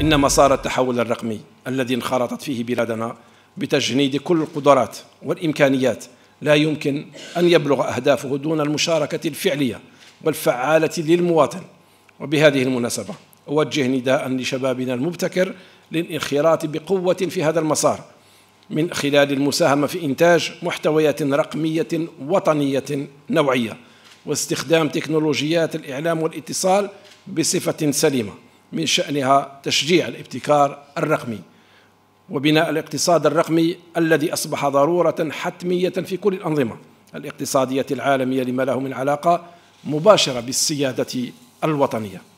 إن مسار التحول الرقمي الذي انخرطت فيه بلادنا بتجنيد كل القدرات والإمكانيات لا يمكن أن يبلغ أهدافه دون المشاركة الفعلية والفعالة للمواطن وبهذه المناسبة أوجه نداء لشبابنا المبتكر للانخراط بقوة في هذا المسار من خلال المساهمة في إنتاج محتويات رقمية وطنية نوعية واستخدام تكنولوجيات الإعلام والاتصال بصفة سليمة من شأنها تشجيع الابتكار الرقمي وبناء الاقتصاد الرقمي الذي أصبح ضرورة حتمية في كل الأنظمة الاقتصادية العالمية لما له من علاقة مباشرة بالسيادة الوطنية